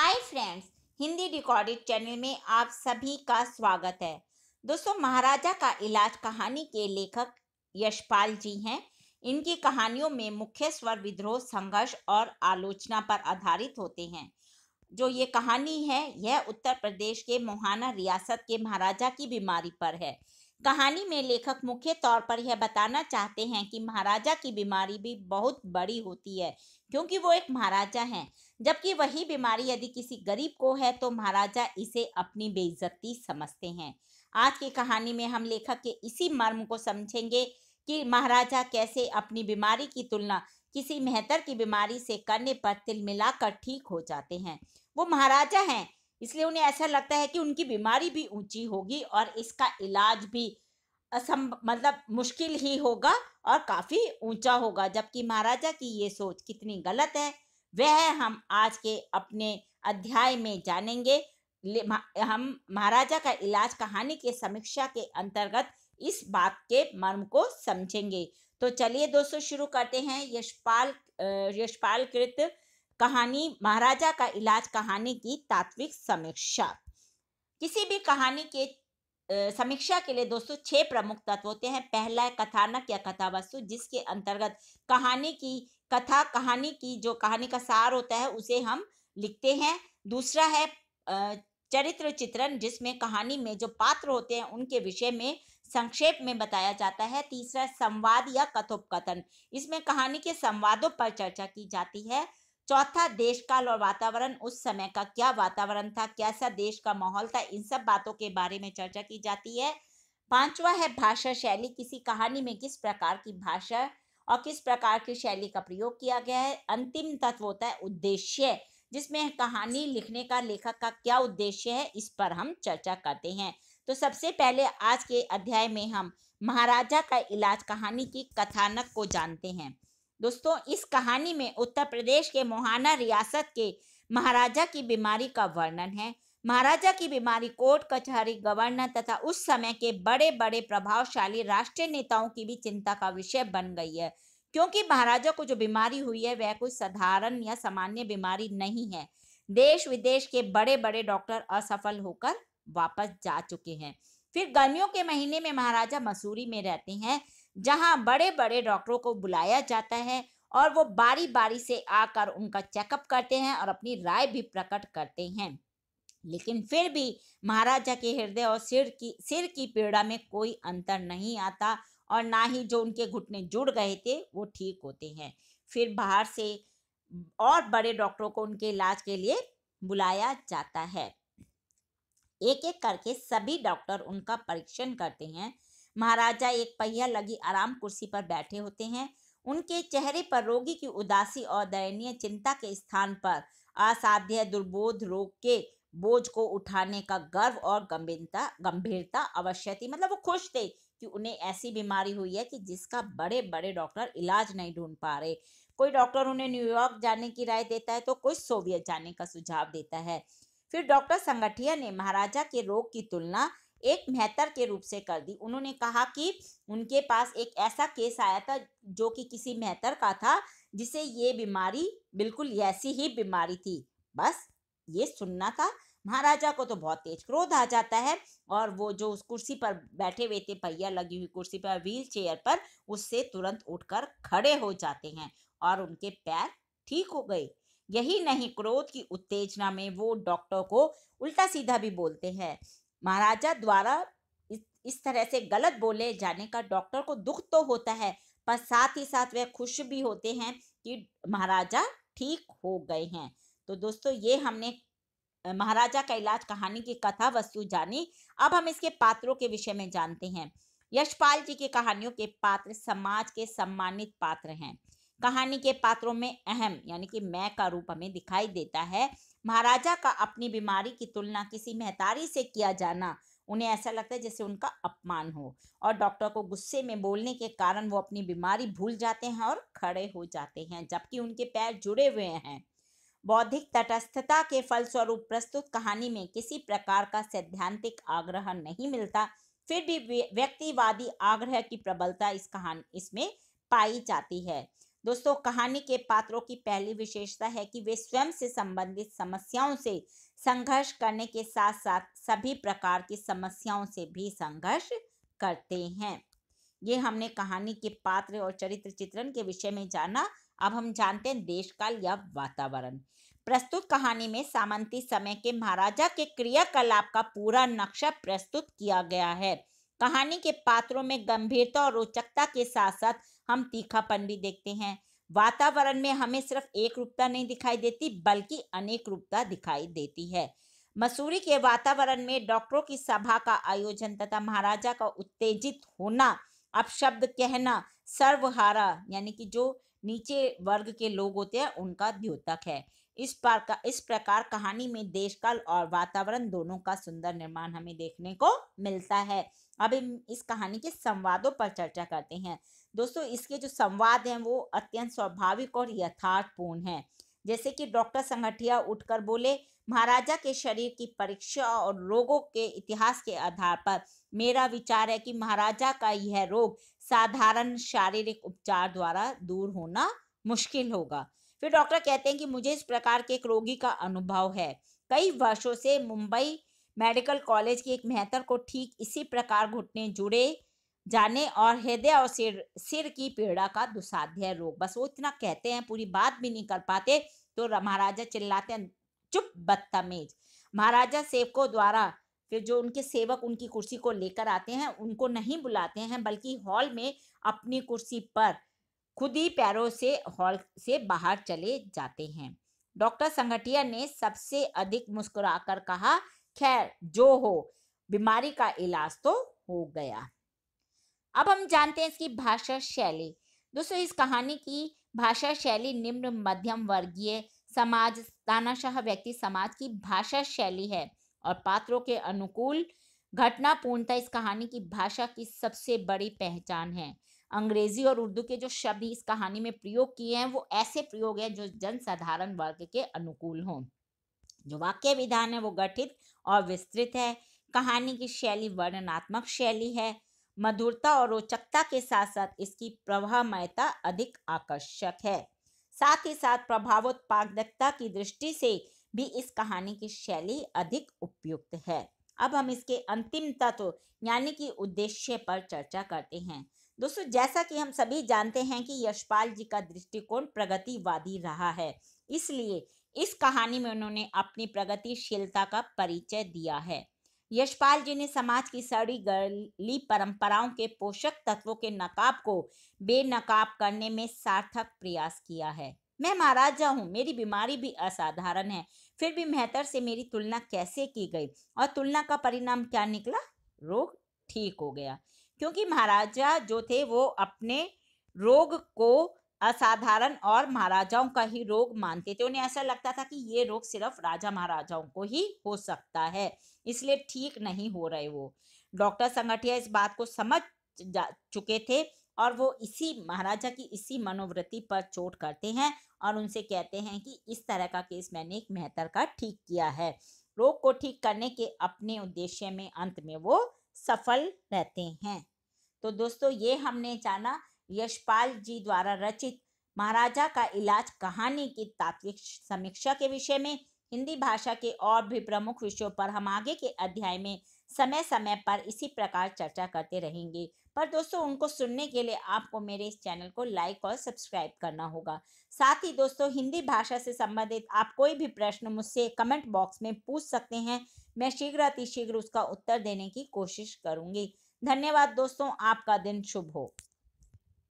हाय friends Hindi recorded channel में आप सभी का स्वागत है दोस्तों महाराजा का इलाज कहानी के लेखक यशपाल जी हैं इनकी कहानियों में मुख्य स्वर विद्रोह संघर्ष और आलोचना पर आधारित होते हैं जो ये कहानी है यह उत्तर प्रदेश के मोहाना रियासत के महाराजा की बीमारी पर है कहानी में लेखक मुख्य तौर पर यह बताना चाहते हैं कि महाराजा की बीमारी भी बहुत बड़ी होती है क्योंकि वो एक महाराजा हैं जबकि वही बीमारी यदि किसी गरीब को है तो महाराजा इसे अपनी बेइज्जती समझते हैं आज की कहानी में हम लेखक के इसी मर्म को समझेंगे कि महाराजा कैसे अपनी बीमारी की तुलना किसी मेहतर की बीमारी से करने पर मिलाकर ठीक हो जाते हैं वो महाराजा हैं इसलिए उन्हें ऐसा लगता है कि उनकी बीमारी भी ऊंची होगी और इसका इलाज भी असम मतलब मुश्किल ही होगा और काफ़ी ऊंचा होगा जबकि महाराजा की ये सोच कितनी गलत है वह हम आज के अपने अध्याय में जानेंगे हम महाराजा का इलाज कहानी के समीक्षा के अंतर्गत इस बात के मर्म को समझेंगे तो चलिए दोस्तों शुरू करते हैं यशपाल यशपाल कृत कहानी महाराजा का इलाज कहानी की तात्विक समीक्षा किसी भी कहानी के समीक्षा के लिए दोस्तों छह प्रमुख तत्व होते हैं पहला है कथानक या कथा वस्तु जिसके अंतर्गत कहानी की कथा कहानी की जो कहानी का सार होता है उसे हम लिखते हैं दूसरा है चरित्र चित्रण जिसमें कहानी में जो पात्र होते हैं उनके विषय में संक्षेप में बताया जाता है तीसरा संवाद या कथोपकथन इसमें कहानी के संवादों पर चर्चा की जाती है चौथा देश काल और वातावरण उस समय का क्या वातावरण था कैसा देश का माहौल था इन सब बातों के बारे में चर्चा की जाती है पांचवा है भाषा शैली किसी कहानी में किस प्रकार की भाषा और किस प्रकार की शैली का प्रयोग किया गया है अंतिम तत्व होता है उद्देश्य जिसमें कहानी लिखने का लेखक का क्या उद्देश्य है इस पर हम चर्चा करते हैं तो सबसे पहले आज के अध्याय में हम महाराजा का इलाज कहानी की कथानक को जानते हैं दोस्तों इस कहानी में उत्तर प्रदेश के मोहाना रियासत के महाराजा की बीमारी का वर्णन है महाराजा की बीमारी कोर्ट कचहरी गवर्नर तथा उस समय के बड़े बड़े प्रभावशाली राष्ट्रीय नेताओं की भी चिंता का विषय बन गई है क्योंकि महाराजा को जो बीमारी हुई है वह कोई साधारण या सामान्य बीमारी नहीं है देश विदेश के बड़े बड़े डॉक्टर असफल होकर वापस जा चुके हैं फिर गर्मियों के महीने में महाराजा मसूरी में रहते हैं जहां बड़े बड़े डॉक्टरों को बुलाया जाता है और वो बारी बारी से आकर उनका चेकअप करते हैं और अपनी राय भी प्रकट करते हैं लेकिन फिर भी महाराजा के हृदय और सिर की सिर की पीड़ा में कोई अंतर नहीं आता और ना ही जो उनके घुटने जुड़ गए थे वो ठीक होते हैं फिर बाहर से और बड़े डॉक्टरों को उनके इलाज के लिए बुलाया जाता है एक एक करके सभी डॉक्टर उनका परीक्षण करते हैं महाराजा एक पहिया लगी आराम कुर्सी पर बैठे होते हैं उनके चेहरे पर रोगी की उदासी और दयनीय चिंता के स्थान पर असाध्य दुर्बोध रोग के बोझ को उठाने का गर्व और गंभीरता गंभीरता अवश्य थी मतलब वो खुश थे कि उन्हें ऐसी बीमारी हुई है कि जिसका बड़े बड़े डॉक्टर इलाज नहीं ढूंढ पा रहे कोई डॉक्टर उन्हें न्यूयॉर्क जाने की राय देता है तो कोई सोवियत जाने का सुझाव देता है फिर डॉक्टर संगठिया ने महाराजा के रोग की तुलना एक मेहतर के रूप से कर दी उन्होंने कहा कि उनके पास एक ऐसा केस आया था जो कि किसी मेहतर का था जिसे ये बीमारी बिल्कुल ऐसी ही बीमारी थी बस ये सुनना था महाराजा को तो बहुत तेज क्रोध आ जाता है और वो जो उस कुर्सी पर बैठे हुए थे पहिया लगी हुई कुर्सी पर व्हील चेयर पर उससे तुरंत उठकर खड़े हो जाते हैं और उनके पैर ठीक हो गए यही नहीं क्रोध की उत्तेजना में वो डॉक्टर को उल्टा सीधा भी बोलते हैं महाराजा द्वारा इस, तरह से गलत बोले जाने का डॉक्टर को दुख तो होता है पर साथ ही साथ वह खुश भी होते हैं कि महाराजा ठीक हो गए हैं तो दोस्तों ये हमने महाराजा का इलाज कहानी की कथा वस्तु जानी अब हम इसके पात्रों के विषय में जानते हैं यशपाल जी की कहानियों के पात्र समाज के सम्मानित पात्र हैं कहानी के पात्रों में अहम यानी कि मैं का रूप हमें दिखाई देता है महाराजा का अपनी बीमारी की तुलना किसी महतारी से किया जाना उन्हें ऐसा लगता है जैसे उनका अपमान हो और डॉक्टर को गुस्से में बोलने के कारण वो अपनी बीमारी भूल जाते हैं और खड़े हो जाते हैं जबकि उनके पैर जुड़े हुए हैं बौद्धिक तटस्थता के फलस्वरूप प्रस्तुत कहानी में किसी प्रकार का सैद्धांतिक आग्रह नहीं मिलता फिर भी व्यक्तिवादी आग्रह की प्रबलता इस कहानी इसमें पाई जाती है दोस्तों कहानी के पात्रों की पहली विशेषता है कि वे स्वयं से संबंधित समस्याओं से संघर्ष करने के साथ साथ सभी प्रकार की समस्याओं से भी संघर्ष करते हैं ये हमने कहानी के पात्र और चरित्र चित्रण के विषय में जाना अब हम जानते हैं देश काल या वातावरण प्रस्तुत कहानी में सामंती समय के महाराजा के क्रियाकलाप का पूरा नक्शा प्रस्तुत किया गया है कहानी के पात्रों में गंभीरता और रोचकता के साथ साथ हम तीखापन भी देखते हैं वातावरण में हमें सिर्फ एक रूपता नहीं दिखाई देती बल्कि अनेक रूपता दिखाई देती है मसूरी के वातावरण में डॉक्टरों की सभा का आयोजन तथा महाराजा का उत्तेजित होना अपशब्द कहना सर्वहारा यानी कि जो नीचे वर्ग के लोग होते हैं उनका द्योतक है इस पर का इस प्रकार कहानी में देश काल और वातावरण दोनों का सुंदर निर्माण हमें देखने को मिलता है अब इस कहानी के संवादों पर चर्चा करते हैं दोस्तों इसके जो संवाद हैं वो अत्यंत स्वाभाविक और यथार्थपूर्ण हैं जैसे कि डॉक्टर संगठिया उठकर बोले महाराजा के शरीर की परीक्षा और रोगों के इतिहास के आधार पर मेरा विचार है कि महाराजा का यह रोग साधारण शारीरिक उपचार द्वारा दूर होना मुश्किल होगा फिर डॉक्टर कहते हैं कि मुझे इस प्रकार के एक रोगी का अनुभव है कई वर्षों से मुंबई मेडिकल कॉलेज की एक मेहतर को ठीक इसी प्रकार घुटने जुड़े जाने और हृदय और सिर सिर की पीड़ा का दुसाध्य रोग बस वो इतना कहते हैं पूरी बात भी नहीं कर पाते तो महाराजा चिल्लाते हैं चुप बदतमेज महाराजा सेवकों द्वारा फिर जो उनके सेवक उनकी कुर्सी को लेकर आते हैं उनको नहीं बुलाते हैं बल्कि हॉल में अपनी कुर्सी पर खुद ही पैरों से हॉल से बाहर चले जाते हैं डॉक्टर संगठिया ने सबसे अधिक मुस्कुराकर कहा खैर जो हो बीमारी का इलाज तो हो गया अब हम जानते हैं इसकी भाषा शैली दोस्तों इस कहानी की भाषा शैली निम्न मध्यम वर्गीय समाज तानाशाह व्यक्ति समाज की भाषा शैली है और पात्रों के अनुकूल घटना पूर्णता इस कहानी की भाषा की सबसे बड़ी पहचान है अंग्रेजी और उर्दू के जो शब्द इस कहानी में प्रयोग किए हैं वो ऐसे प्रयोग हैं जो जन साधारण वर्ग के अनुकूल हों जो वाक्य विधान है वो गठित और विस्तृत है कहानी की शैली वर्णनात्मक शैली है मधुरता और रोचकता के साथ साथ इसकी प्रवाहमयता अधिक आकर्षक है साथ ही साथ प्रभावोत्पादकता की दृष्टि से भी इस कहानी की शैली अधिक उपयुक्त है अब हम इसके अंतिम तत्व यानी कि उद्देश्य पर चर्चा करते हैं दोस्तों जैसा कि हम सभी जानते हैं कि यशपाल जी का दृष्टिकोण प्रगतिवादी रहा है इसलिए इस कहानी में उन्होंने अपनी प्रगतिशीलता का परिचय दिया है यशपाल जी ने समाज की सड़ी गली परंपराओं के पोषक तत्वों के नकाब को बेनकाब करने में सार्थक प्रयास किया है मैं महाराजा हूँ मेरी बीमारी भी असाधारण है फिर भी मेहतर से मेरी तुलना कैसे की गई और तुलना का परिणाम क्या निकला रोग ठीक हो गया क्योंकि महाराजा जो थे वो अपने रोग को असाधारण और महाराजाओं का ही रोग मानते थे उन्हें ऐसा लगता था कि ये रोग सिर्फ राजा महाराजाओं को ही हो सकता है इसलिए ठीक नहीं हो रहे वो डॉक्टर संगठिया इस बात को समझ जा चुके थे और वो इसी महाराजा की इसी मनोवृत्ति पर चोट करते हैं और उनसे कहते हैं कि इस तरह का केस मैंने एक मेहतर का ठीक किया है रोग को ठीक करने के अपने उद्देश्य में अंत में वो सफल रहते हैं तो दोस्तों ये हमने जाना यशपाल जी द्वारा रचित महाराजा का इलाज कहानी की तात्विक समीक्षा के विषय में हिंदी भाषा के और भी प्रमुख विषयों पर हम आगे के अध्याय में समय समय पर इसी प्रकार चर्चा करते रहेंगे पर दोस्तों उनको सुनने के लिए आपको मेरे इस चैनल को लाइक और सब्सक्राइब करना होगा साथ ही दोस्तों हिंदी भाषा से संबंधित आप कोई भी प्रश्न मुझसे कमेंट बॉक्स में पूछ सकते हैं मैं शीघ्र अतिशीघ्र उसका उत्तर देने की कोशिश करूँगी धन्यवाद दोस्तों आपका दिन शुभ हो